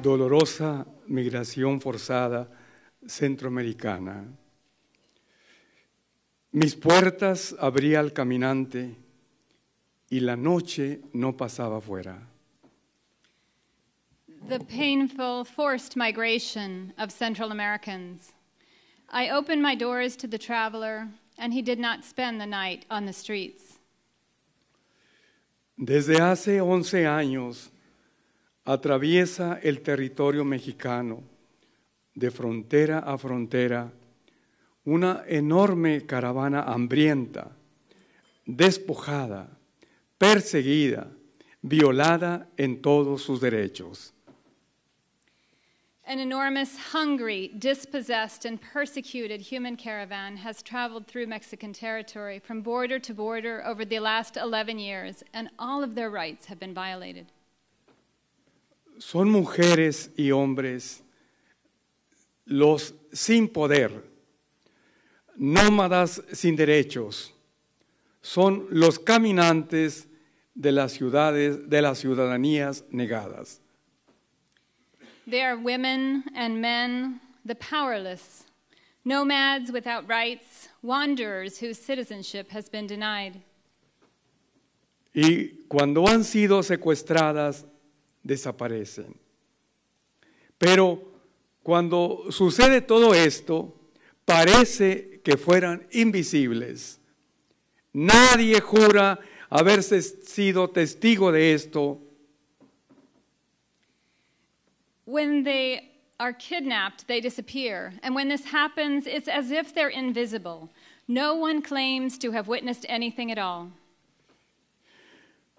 dolorosa migración forzada centroamericana. Mis puertas abría al caminante y la noche no pasaba fuera. The painful forced migration of Central Americans. I opened my doors to the traveler and he did not spend the night on the streets. Desde hace 11 años atraviesa el territorio mexicano de frontera a frontera una enorme caravana hambrienta, despojada, perseguida, violada en todos sus derechos. An enormous, hungry, dispossessed, and persecuted human caravan has traveled through Mexican territory from border to border over the last 11 years, and all of their rights have been violated son mujeres y hombres los sin poder, nómadas sin derechos, son los caminantes de las ciudades de las ciudadanías negadas. They are women and men, the powerless, nomads without rights, wanderers whose citizenship has been denied. Y cuando han sido secuestradas desaparecen. Pero cuando sucede todo esto, parece que fueran invisibles. Nadie jura haberse sido testigo de esto. When they are kidnapped, they disappear. And when this happens, it's as if they're invisible. No one claims to have witnessed anything at all.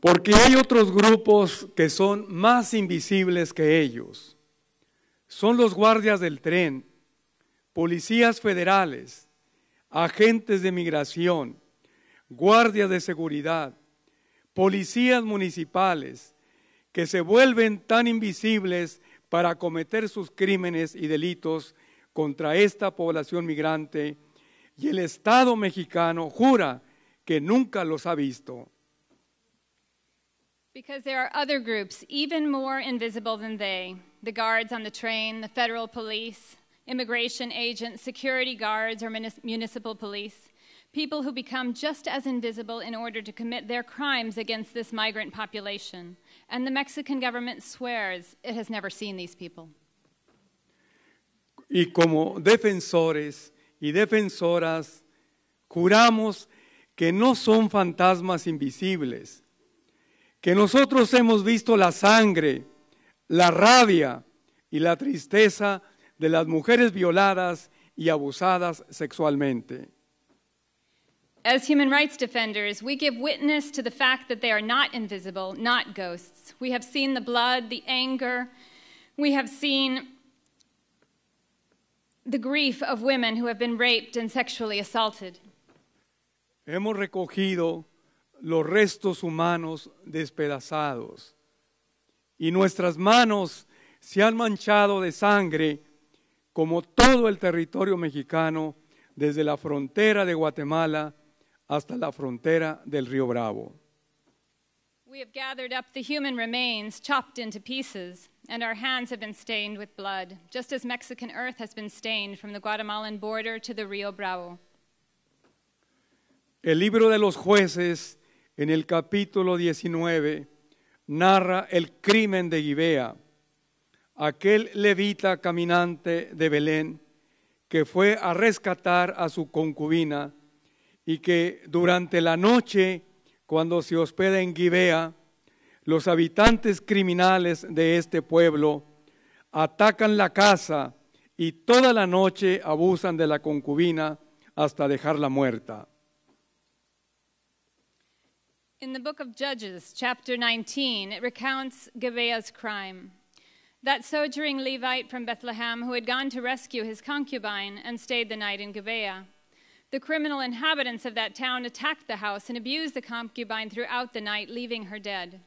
Porque hay otros grupos que son más invisibles que ellos. Son los guardias del tren, policías federales, agentes de migración, guardias de seguridad, policías municipales, que se vuelven tan invisibles para cometer sus crímenes y delitos contra esta población migrante y el Estado mexicano jura que nunca los ha visto. Because there are other groups, even more invisible than they the guards on the train, the federal police, immigration agents, security guards, or municipal police, people who become just as invisible in order to commit their crimes against this migrant population. And the Mexican government swears it has never seen these people. Y como defensores y defensoras, juramos que no son fantasmas invisibles. que nosotros hemos visto la sangre, la rabia y la tristeza de las mujeres violadas y abusadas sexualmente. As human rights defenders, we give witness to the fact that they are not invisible, not ghosts. We have seen the blood, the anger, we have seen the grief of women who have been raped and sexually assaulted. Hemos recogido los restos humanos despedazados y nuestras manos se han manchado de sangre como todo el territorio mexicano desde la frontera de Guatemala hasta la frontera del Río Bravo. We have gathered up the human remains chopped into pieces and our hands have been stained with blood, just as Mexican earth has been stained from the Guatemalan border to the Río Bravo. El libro de los jueces en el capítulo 19, narra el crimen de Gibea, aquel levita caminante de Belén que fue a rescatar a su concubina y que durante la noche, cuando se hospeda en Gibea, los habitantes criminales de este pueblo atacan la casa y toda la noche abusan de la concubina hasta dejarla muerta. In the book of Judges, chapter 19, it recounts Gibeah's crime. That sojourning Levite from Bethlehem who had gone to rescue his concubine and stayed the night in Gibeah. The criminal inhabitants of that town attacked the house and abused the concubine throughout the night, leaving her dead.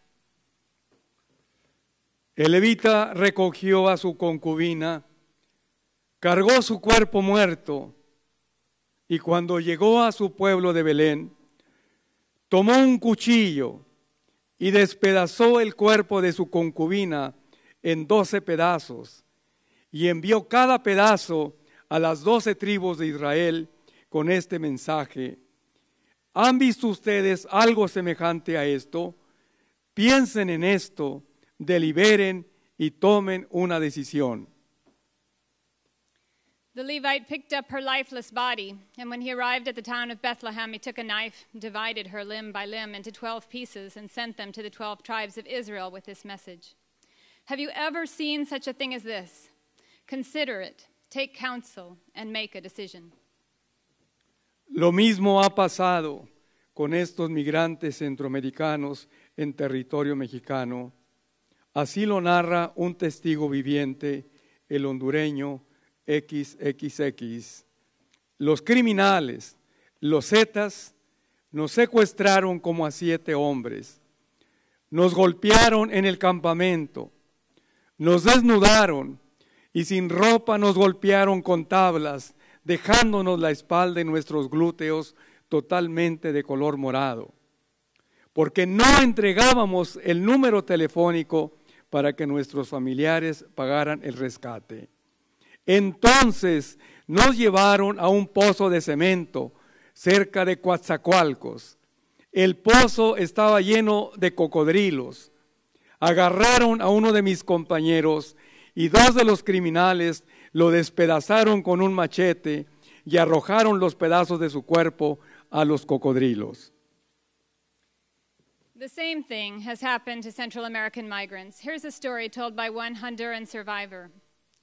El levita recogió a su concubina, cargó su cuerpo muerto, y cuando llegó a su pueblo de Belén, tomó un cuchillo y despedazó el cuerpo de su concubina en doce pedazos y envió cada pedazo a las doce tribus de Israel con este mensaje. ¿Han visto ustedes algo semejante a esto? Piensen en esto, deliberen y tomen una decisión. The Levite picked up her lifeless body, and when he arrived at the town of Bethlehem, he took a knife, divided her limb by limb into 12 pieces, and sent them to the 12 tribes of Israel with this message Have you ever seen such a thing as this? Consider it, take counsel, and make a decision. Lo mismo ha pasado con estos migrantes centroamericanos en territorio mexicano. Así lo narra un testigo viviente, el hondureño XXX, los criminales, los Zetas, nos secuestraron como a siete hombres, nos golpearon en el campamento, nos desnudaron y sin ropa nos golpearon con tablas, dejándonos la espalda y nuestros glúteos totalmente de color morado, porque no entregábamos el número telefónico para que nuestros familiares pagaran el rescate. Entonces nos llevaron a un pozo de cemento cerca de Coatzacoalcos. El pozo estaba lleno de cocodrilos. Agarraron a uno de mis compañeros y dos de los criminales lo despedazaron con un machete y arrojaron los pedazos de su cuerpo a los cocodrilos. The same thing has happened to Central American migrants. Here's a story told by one Honduran survivor.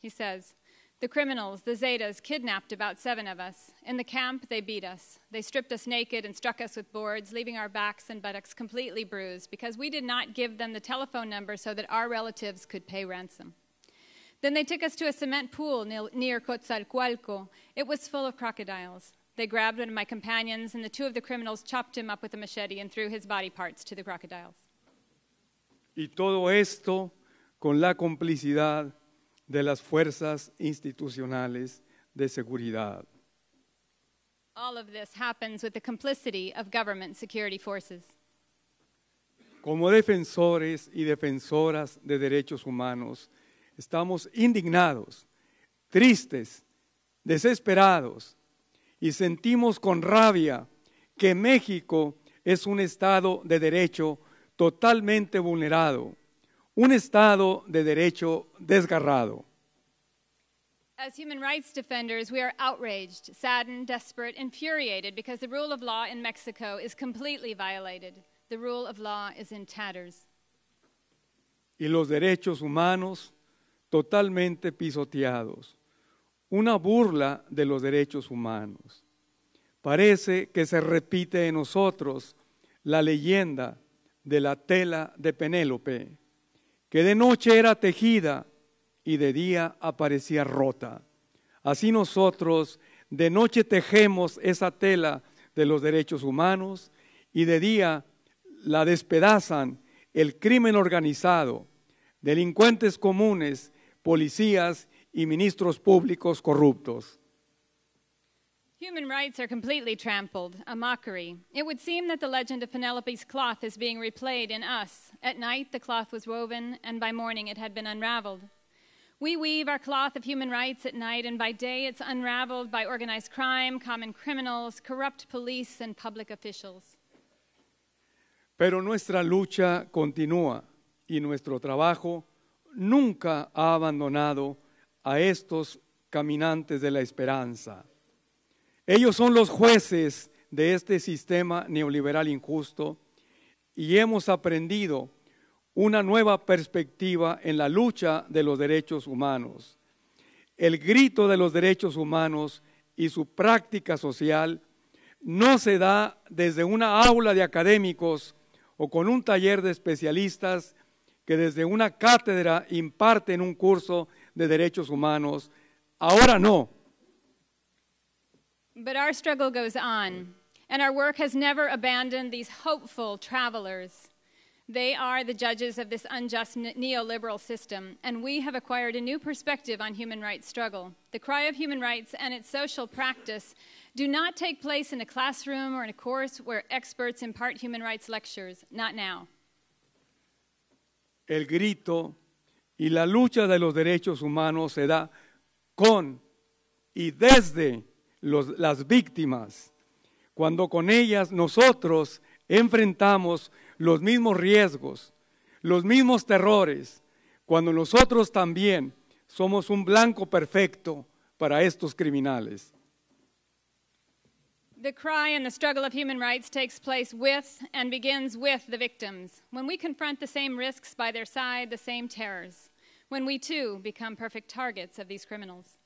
He says, The criminals, the Zetas, kidnapped about seven of us. In the camp, they beat us. They stripped us naked and struck us with boards, leaving our backs and buttocks completely bruised because we did not give them the telephone number so that our relatives could pay ransom. Then they took us to a cement pool near Coatzacoalco. It was full of crocodiles. They grabbed one of my companions, and the two of the criminals chopped him up with a machete and threw his body parts to the crocodiles. Y todo esto con la complicidad de las fuerzas institucionales de seguridad. Como defensores y defensoras de derechos humanos, estamos indignados, tristes, desesperados y sentimos con rabia que México es un Estado de derecho totalmente vulnerado un Estado de derecho desgarrado. As human rights defenders, we are outraged, saddened, desperate, infuriated because the rule of law in Mexico is completely violated. The rule of law is in tatters. Y los derechos humanos totalmente pisoteados. Una burla de los derechos humanos. Parece que se repite en nosotros la leyenda de la tela de Penélope que de noche era tejida y de día aparecía rota. Así nosotros de noche tejemos esa tela de los derechos humanos y de día la despedazan el crimen organizado, delincuentes comunes, policías y ministros públicos corruptos. Human rights are completely trampled, a mockery. It would seem that the legend of Penelope's cloth is being replayed in us. At night, the cloth was woven, and by morning, it had been unraveled. We weave our cloth of human rights at night, and by day, it's unraveled by organized crime, common criminals, corrupt police, and public officials. Pero nuestra lucha continúa y nuestro trabajo nunca ha abandonado a estos caminantes de la esperanza. Ellos son los jueces de este sistema neoliberal injusto y hemos aprendido una nueva perspectiva en la lucha de los derechos humanos. El grito de los derechos humanos y su práctica social no se da desde una aula de académicos o con un taller de especialistas que desde una cátedra imparten un curso de derechos humanos. Ahora no. But our struggle goes on, and our work has never abandoned these hopeful travelers. They are the judges of this unjust neoliberal system, and we have acquired a new perspective on human rights struggle. The cry of human rights and its social practice do not take place in a classroom or in a course where experts impart human rights lectures, not now. El grito y la lucha de los derechos humanos se da con y desde las víctimas, cuando con ellas nosotros enfrentamos los mismos riesgos, los mismos terrores, cuando nosotros también somos un blanco perfecto para estos criminales. The cry and the struggle of human rights takes place with and begins with the victims, when we confront the same risks by their side, the same terrors, when we too become perfect targets of these criminals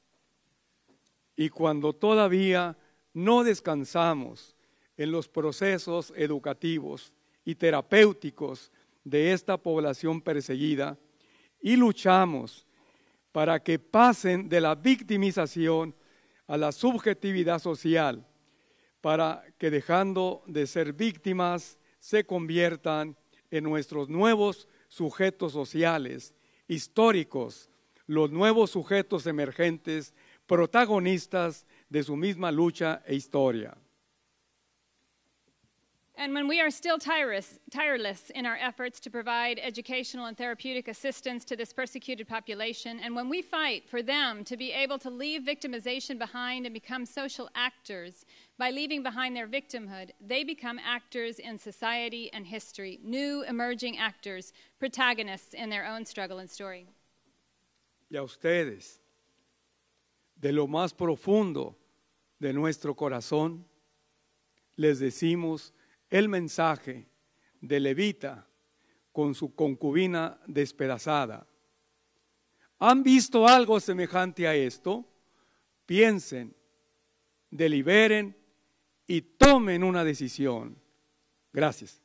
y cuando todavía no descansamos en los procesos educativos y terapéuticos de esta población perseguida y luchamos para que pasen de la victimización a la subjetividad social, para que dejando de ser víctimas se conviertan en nuestros nuevos sujetos sociales, históricos, los nuevos sujetos emergentes protagonistas de su misma lucha e historia. And when we are still tireless, tireless, in our efforts to provide educational and therapeutic assistance to this persecuted population, and when we fight for them to be able to leave victimization behind and become social actors by leaving behind their victimhood, they become actors in society and history, new emerging actors, protagonists in their own struggle and story. Y a ustedes, de lo más profundo de nuestro corazón, les decimos el mensaje de Levita con su concubina despedazada. ¿Han visto algo semejante a esto? Piensen, deliberen y tomen una decisión. Gracias.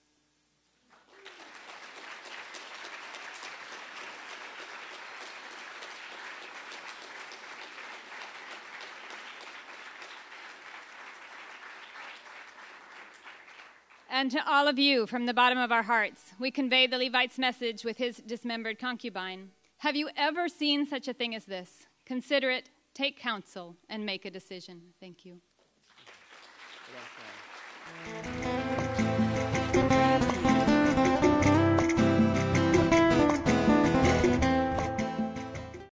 And to all of you, from the bottom of our hearts, we convey the Levite's message with his dismembered concubine. Have you ever seen such a thing as this? Consider it, take counsel, and make a decision. Thank you.